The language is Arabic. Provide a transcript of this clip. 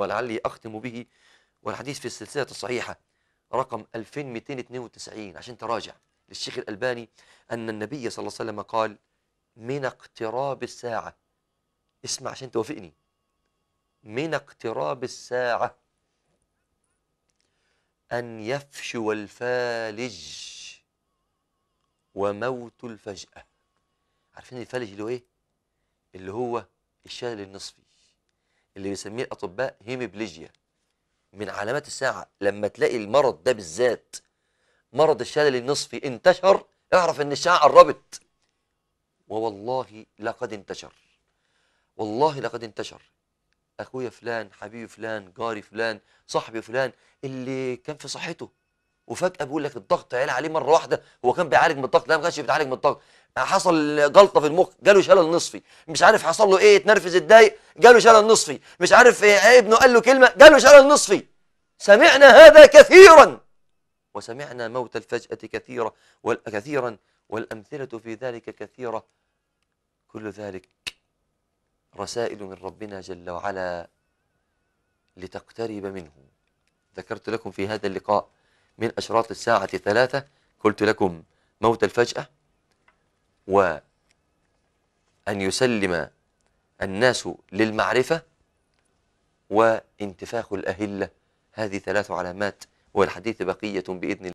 ولعلي أختم به والحديث في السلسلة الصحيحة رقم 2292 عشان تراجع للشيخ الألباني أن النبي صلى الله عليه وسلم قال من اقتراب الساعة اسمع عشان توافقني من اقتراب الساعة أن يفشو الفالج وموت الفجأة عارفين الفالج اللي هو إيه؟ اللي هو الشلل النصفي اللي بيسميه الاطباء هيميبليجيا من علامات الساعه لما تلاقي المرض ده بالذات مرض الشلل النصفي انتشر اعرف ان الساعه قربت ووالله لقد انتشر والله لقد انتشر اخويا فلان حبيبي فلان جاري فلان صاحبي فلان اللي كان في صحته وفجاه بيقول لك الضغط عالي عليه مره واحده هو كان بيعالج من الضغط لا ما كانش بيتعالج من الضغط حصل جلطه في المخ جاله شلل نصفي مش عارف حصل له ايه اتنرفز اتضايق جاله شلل نصفي مش عارف إيه،, ايه ابنه قال له كلمه جاله شلل نصفي سمعنا هذا كثيرا وسمعنا موت الفجأة كثيرة كثيرا والأمثلة في ذلك كثيرة كل ذلك رسائل من ربنا جل وعلا لتقترب منه ذكرت لكم في هذا اللقاء من أشراط الساعة ثلاثة قلت لكم موت الفجأة وأن يسلم الناس للمعرفة وانتفاخ الأهلة هذه ثلاث علامات والحديث بقية بإذن الله